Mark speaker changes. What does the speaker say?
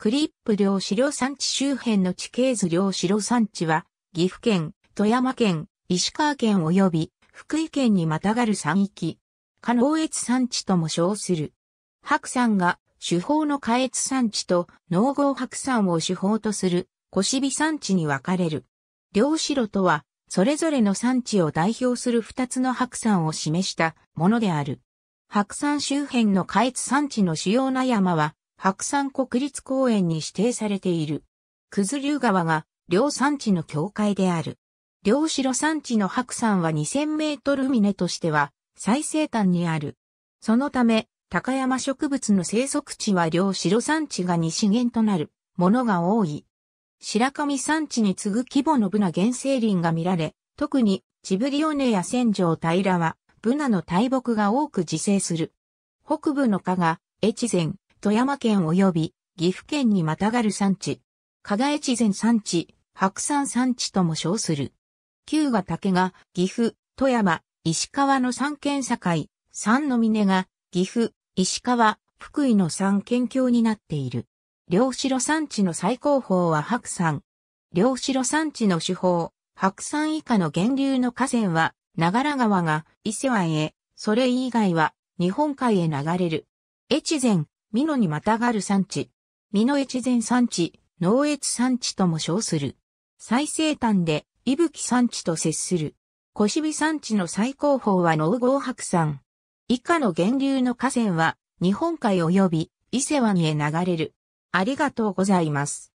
Speaker 1: クリップ領白山地周辺の地形図領白山地は、岐阜県、富山県、石川県及び福井県にまたがる山域、加納越山地とも称する。白山が主法の下越山地と農合白山を主法とする小火山地に分かれる。両白とは、それぞれの山地を代表する二つの白山を示したものである。白山周辺の下越山地の主要な山は、白山国立公園に指定されている。九頭竜川が両山地の境界である。両城山地の白山は2000メートル峰としては最西端にある。そのため、高山植物の生息地は両城山地が西源となるものが多い。白神山地に次ぐ規模のブナ原生林が見られ、特にチブリオネや千条平はブナの大木が多く自生する。北部の加賀、越前、富山県及び岐阜県にまたがる山地、加賀越前山地、白山山地とも称する。旧が竹が岐阜、富山、石川の三県境、三の峰が岐阜、石川、福井の三県境になっている。両城山地の最高峰は白山。両城山地の主法、白山以下の源流の河川は、長良川が伊勢湾へ、それ以外は日本海へ流れる。越前、美濃にまたがる産地、美濃越前産地、農越産地とも称する。最西端で、伊吹産地と接する。小渋産地の最高峰は農郷白山。以下の源流の河川は、日本海及び伊勢湾へ流れる。
Speaker 2: ありがとうございます。